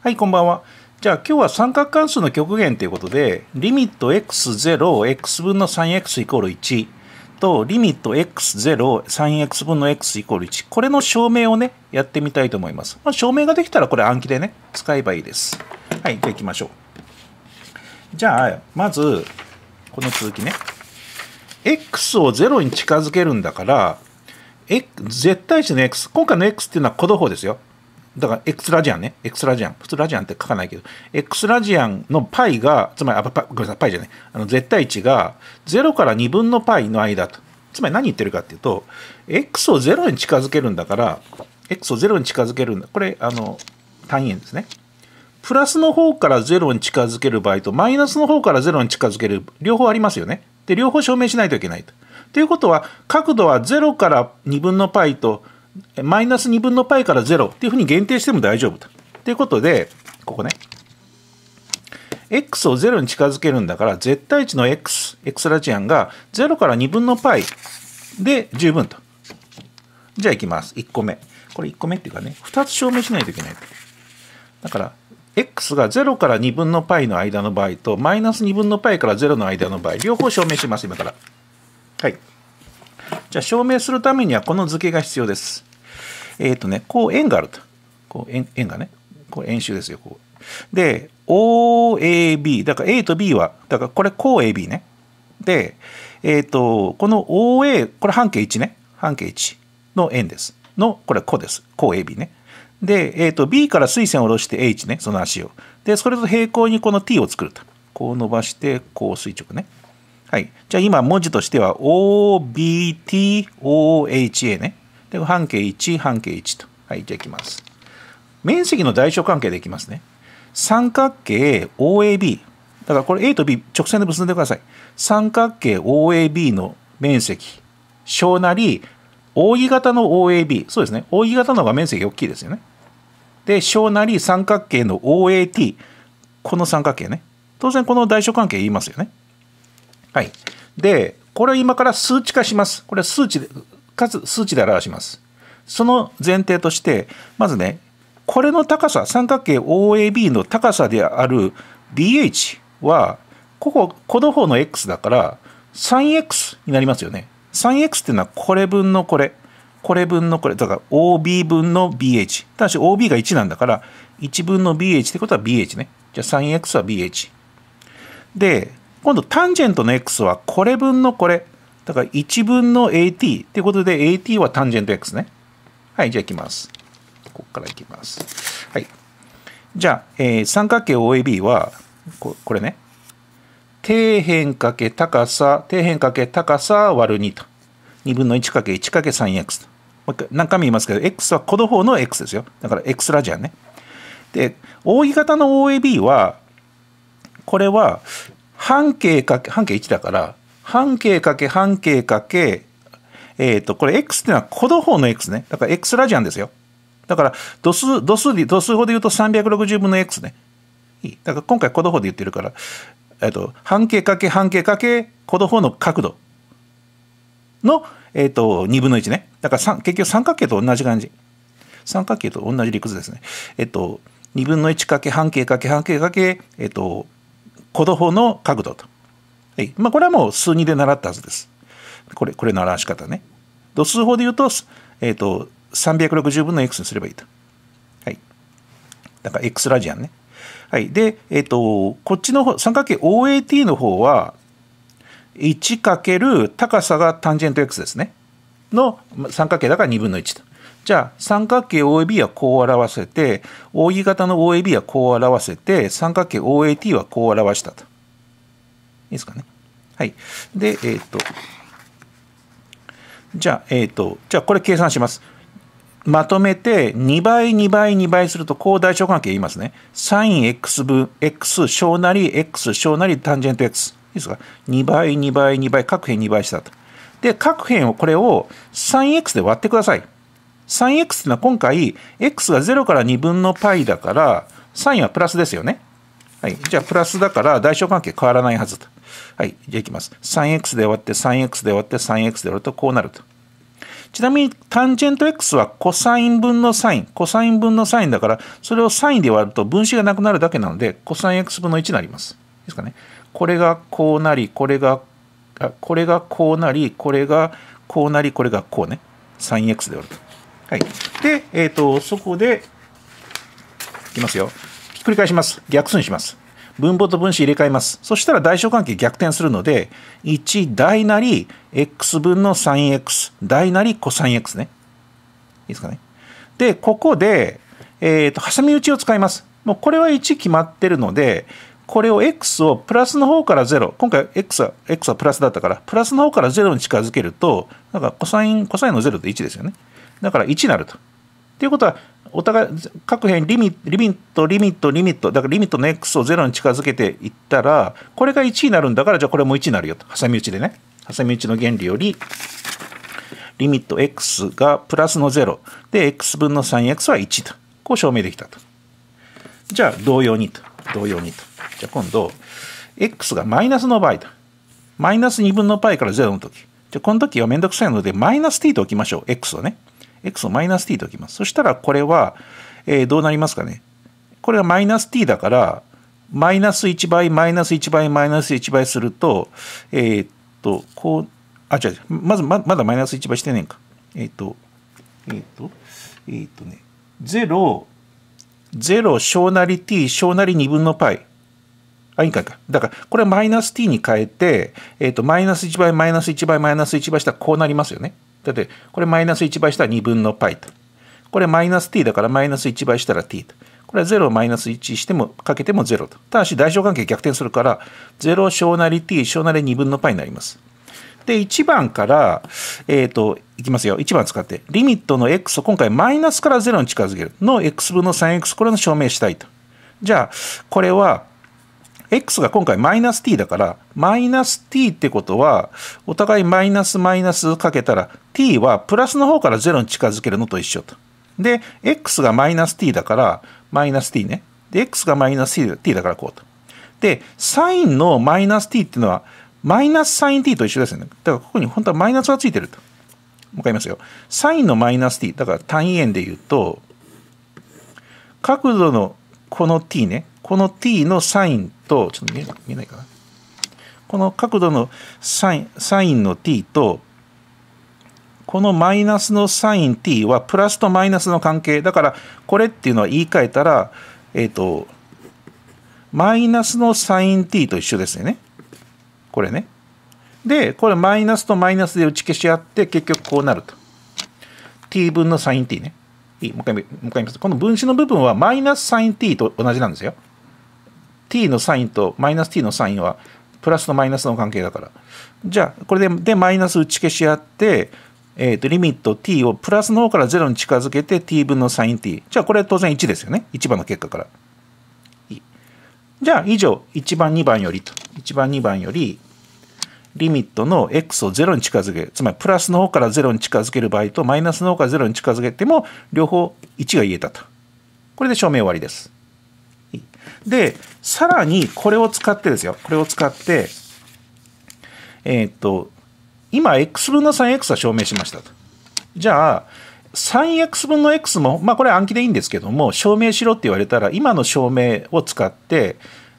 はい、こんばんは。じゃあ今日は三角関数の極限ということで、リミット x0 を x 分の 3x イコール1と、リミット x0 を 3x 分の x イコール1。これの証明をね、やってみたいと思います。まあ、証明ができたらこれ暗記でね、使えばいいです。はい、じゃあ行きましょう。じゃあ、まず、この続きね。x を0に近づけるんだから、絶対値の x、今回の x っていうのはこの法ですよ。だから X ラジアンね、X ラジアン、普通ラジアンって書かないけど、X ラジアンの π が、つまり、あパごめんなさい、π じゃない、あの絶対値が0から2分の π の間と。つまり何言ってるかっていうと、X を0に近づけるんだから、X を0に近づけるんだ。これ、あの、単円ですね。プラスの方から0に近づける場合と、マイナスの方から0に近づける、両方ありますよね。で、両方証明しないといけないと。ということは、角度は0から2分の π と、マイナス2分の π から0っていうふうに限定しても大丈夫と。ということで、ここね。x を0に近づけるんだから、絶対値の x、x ラジアンが0から2分の π で十分と。じゃあいきます。1個目。これ1個目っていうかね、2つ証明しないといけないと。だから、x が0から2分の π の間の場合と、マイナス2分の π から0の間の場合、両方証明します、今から。はい。じゃあ証明するためにはこの図形が必要です。えっ、ー、とね、こう円があると。こう円円がね、こう円周ですよ、こう。で、OAB、だから A と B は、だからこれこう a b ね。で、えっ、ー、と、この OA、これ半径1ね。半径1の円です。の、これこうです。こう a b ね。で、えっ、ー、と、B から垂線を下ろして H ね、その足を。で、それと平行にこの T を作ると。こう伸ばして、こう垂直ね。はい。じゃあ今文字としては OBTOHA ね。で、半径1、半径1と。はい、じゃあいきます。面積の代償関係でいきますね。三角形 OAB。だからこれ A と B 直線で結んでください。三角形 OAB の面積、小なり、扇形の OAB。そうですね。扇形の方が面積大きいですよね。で、小なり三角形の OAT。この三角形ね。当然この代償関係言いますよね。はい。で、これを今から数値化します。これは数値で、かつ数値で表します。その前提として、まずね、これの高さ、三角形 OAB の高さである BH は、ここ、この方の x だから、3x になりますよね。3x っていうのはこれ分のこれ。これ分のこれ。だから OB 分の BH。ただし OB が1なんだから、1分の BH ってことは BH ね。じゃあ 3x は BH。で、今度タンジェントの x はこれ分のこれ。だから1分の at ってことで at はタンジェント x ね。はい、じゃあいきます。ここからいきます。はい。じゃあ、えー、三角形 OAB はこ、これね。底辺かけ高さ、底辺かけ高さ割る2と。2分の1かけ1かけ 3x と。もう一回何回も言いますけど、x はこの方の x ですよ。だから x ラジアンね。で、扇形の OAB は、これは、半径かけ、半径1だから、半径かけ半径かけ、えっ、ー、と、これ x っていうのは弧度法の x ね。だから x ラジアンですよ。だから度数、度数、度数法で言うと360分の x ね。いい。だから今回弧度法で言ってるから、えっ、ー、と、半径かけ半径かけ、弧度法の角度の、えっ、ー、と、2分の1ね。だから結局三角形と同じ感じ。三角形と同じ理屈ですね。えっ、と、2分の1かけ半径かけ半径かけ、えっ、と、子供の角度と。はい。まあ、これはもう数2で習ったはずです。これ、これの表し方ね。度数法で言うと、えっ、ー、と、360分の x にすればいいと。はい。だから x ラジアンね。はい。で、えっ、ー、と、こっちの方、三角形 OAT の方は、1× 高さがタンジェント x ですね。の三角形だから2分の1と。じゃあ、三角形 OAB はこう表せて、OE 型の OAB はこう表せて、三角形 OAT はこう表したと。いいですかね。はい。で、えっ、ー、と、じゃあ、えっ、ー、と、じゃあこれ計算します。まとめて2倍、2倍、2倍すると、こう代償関係言いますね。sinx 分、x 小なり、x 小なり、タンジェント x。いいですか ?2 倍、2倍、2倍、各辺2倍したと。で、各辺をこれを sinx で割ってください。3x っていうのは今回 x が0から2分の π だからサインはプラスですよね。はい、じゃあプラスだから代償関係変わらないはずと。はい、じゃあいきます。3x で割って 3x で割って 3x で割るとこうなると。ちなみに、タンジェント x はコサイン分のサイン、コサイン分のサインだから、それをサインで割ると分子がなくなるだけなので、コサイン x 分の1になります。ですかね。これがこうなり、これが、あこれがこうなり、これがこうなり、これがこうね。サイン x で割ると。はい、で、えーと、そこで、いきますよ。ひっくり返します。逆数にします。分母と分子入れ替えます。そしたら代償関係逆転するので、1大なり x 分の 3x 大なり cosx ね。いいですかね。で、ここで、えっ、ー、と、挟み撃ちを使います。もうこれは1決まってるので、これを x をプラスの方から0、今回 x は、x はプラスだったから、プラスの方から0に近づけると、なんかコサイン、コサインの0って1ですよね。だから1になると。ということは、お互い各辺リミリミットリミットリミットだからリミットの x を0に近づけていったらこれが1になるんだからじゃあこれも1になるよと挟み撃ちでね挟み撃ちの原理よりリミット x がプラスの0で x 分の 3x は1とこう証明できたとじゃあ同様にと同様にとじゃあ今度 x がマイナスの場合とマイナス2分の π から0の時じゃあこの時はめんどくさいのでマイナス t と置きましょう x をね x をマイナス t と置きます。そしたらこれは、えー、どうなりますかね。これはマイナス t だから、マイナス1倍、マイナス1倍、マイナス1倍すると、えー、っと、こう、あ、違う、まずま、まだマイナス1倍してねえんか。えー、っと、えー、っと、えー、っとね、0、0小なり t 小なり2分の π。あ、いいかいか。だから、これはマイナス t に変えて、えっと、マイナス1倍、マイナス1倍、マイナス1倍したらこうなりますよね。だって、これマイナス1倍したら2分の π と。これマイナス t だからマイナス1倍したら t と。これは0をマイナス1しても、かけても0と。ただし、代償関係逆転するから、0小なり t 小なり2分の π になります。で、1番から、えっ、ー、と、いきますよ。1番使って。リミットの x を今回マイナスから0に近づける。の x 分の 3x、これの証明したいと。じゃあ、これは、x が今回マイナス t だから、マイナス t ってことは、お互いマイナスマイナスかけたら、t はプラスの方から0に近づけるのと一緒と。で、x がマイナス t だから、マイナス t ね。で、x がマイナス t だからこうと。で、サインのマイナス t っていうのは、マイナスサイン t と一緒ですよね。だからここに本当はマイナスがついてると。もう一回言いますよ。サインのマイナス t、だから単位円で言うと、角度のこの t ね、この t のサインと、ちょっと見えないかな。この角度のサインサインの t と、このマイナスのサイン t はプラスとマイナスの関係。だから、これっていうのは言い換えたら、えっ、ー、と、マイナスのサイン t と一緒ですよね。これね。で、これマイナスとマイナスで打ち消し合って、結局こうなると。t 分のサイン t ね。いいもう一回、もう一回見ます。この分子の部分はマイナスサイン t と同じなんですよ。t のサインとマイナス t のサインはプラスとマイナスの関係だから。じゃあ、これででマイナス打ち消し合って、えーと、リミット t をプラスの方から0に近づけて t 分のサイン t。じゃあ、これは当然1ですよね。1番の結果から。じゃあ、以上、1番、2番よりと。1番、2番より、リミットの x を0に近づける。つまり、プラスの方から0に近づける場合と、マイナスの方から0に近づけても、両方1が言えたと。これで証明終わりです。で、さらにこれを使ってですよ。これを使って、えー、っと、今 x 分の 3x は証明しましたと。じゃあ、3x 分の x も、まあこれ暗記でいいんですけども、証明しろって言われたら、今の証明を使って、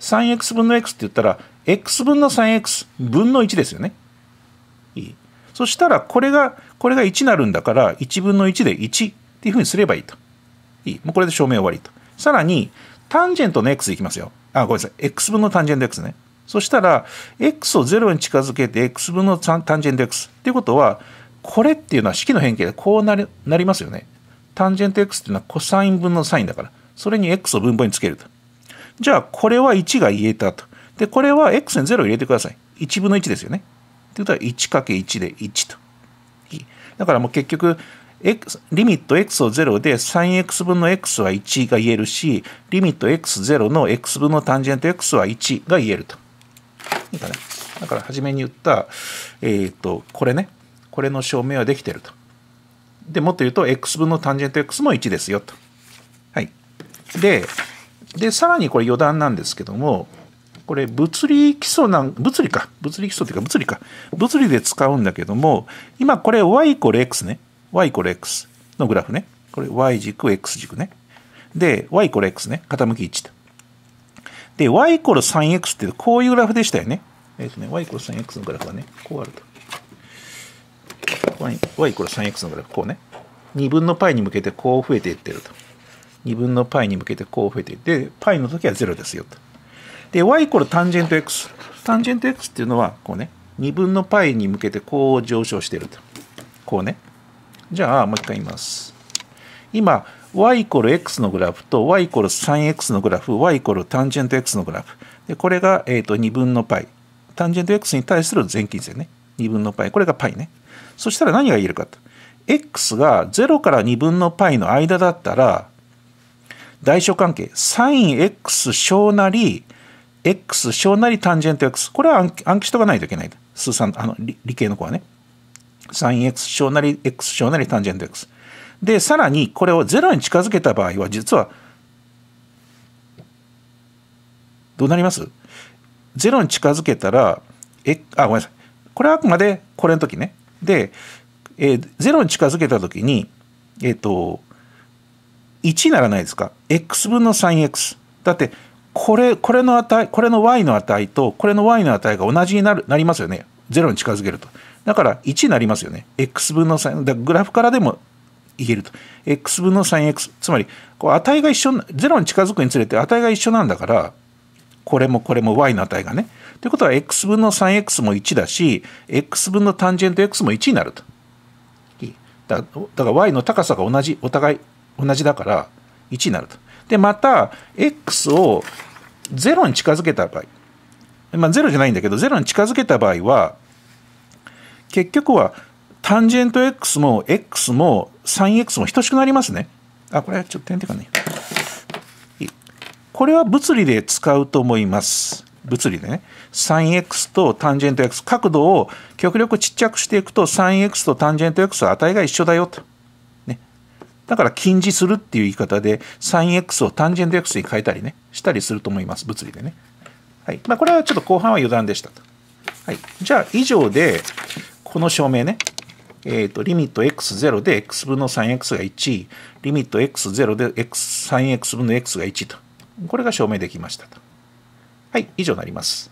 3x 分の x って言ったら、x 分の 3x 分の1ですよね。いい。そしたら、これが、これが1になるんだから、1分の1で1っていうふうにすればいいと。いい。もうこれで証明終わりと。さらに、タンジェントの x いきますよ。あ、ごめんなさい。x 分のタンジェント x ね。そしたら、x を0に近づけて x 分のタンジェント x っていうことは、これっていうのは式の変形でこうなりなりますよね。タンジェント x っていうのはコサイン分のサインだから、それに x を分母につけると。じゃあ、これは1が言えたと。で、これは x に0を入れてください。1分の1ですよね。ってことは 1×1 で1と。だからもう結局、X、リミット x を0で 3x 分の x は1が言えるし、リミット x0 の x 分のタンジェント x は1が言えると。いいかね。だから初めに言った、えっ、ー、と、これね。これの証明はできてると。で、もっと言うと、x 分のタンジェント x も1ですよと。はい。で、で、さらにこれ余談なんですけども、これ物理基礎なん、物理か。物理基礎というか物理か。物理で使うんだけども、今これ y イコール x ね。y イコール x のグラフね。これ y 軸、x 軸ね。で、y イコール x ね。傾き1と。で、y イコール 3x ってこういうグラフでしたよね。えっ、ー、とね、y イコール 3x のグラフはね、こうあると。y イコール 3x のグラフ、こうね。2分の π に向けてこう増えていってると。2分の π に向けてこう増えていって、π の時は0ですよと。で、y イコールタンジェント x。タンジェント x っていうのは、こうね、2分の π に向けてこう上昇してると。こうね。じゃあ、もう一回言います。今、y イコール x のグラフと y イコール sinx のグラフ、y イコールタンジェント x のグラフ。で、これが、えー、と2分の π。タンジェント x に対する全近線ね。2分の π。これが π ね。そしたら何が言えるかと。x が0から2分の π の間だったら、代償関係、sinx 小なり、x 小なりタンジェント x。これは暗記しとかないといけない。数三、あの理、理系の子はね。s x 小なり x 小なりタンジェント x。で、さらにこれを0に近づけた場合は、実は、どうなります ?0 に近づけたら、え、あ、ごめんなさい。これはあくまでこれの時ね。で、えー、0に近づけた時に、えっ、ー、と、1ならないですか ?x 分の 3x。だって、これ、これの値、これの y の値と、これの y の値が同じになる、なりますよね。0に近づけると。だから1になりますよね。x 分の3、だグラフからでも言えると。x 分の 3x、つまりこう値が一緒、0に近づくにつれて値が一緒なんだから、これもこれも y の値がね。ということは x 分の 3x も1だし、x 分のタンジェント x も1になると。だだから y の高さが同じ、お互い同じだから1になると。で、また x を0に近づけた場合、まあ、0じゃないんだけど、0に近づけた場合は、結局はタンジェント x も x も sinx も等しくなりますね。あ、これちょっと点てかね。これは物理で使うと思います。物理でね。sinx とタンジェント x。角度を極力ちっちゃくしていくと sinx とタンジェント x は値が一緒だよと。ね。だから近似するっていう言い方で sinx をタンジェント x に変えたりね。したりすると思います。物理でね。はい。まあこれはちょっと後半は余談でしたと。はい。じゃあ以上で、この証明ね、えっ、ー、と、リミット x0 で x 分の 3x が1、リミット x0 で x 3x 分の x が1と。これが証明できましたと。はい、以上になります。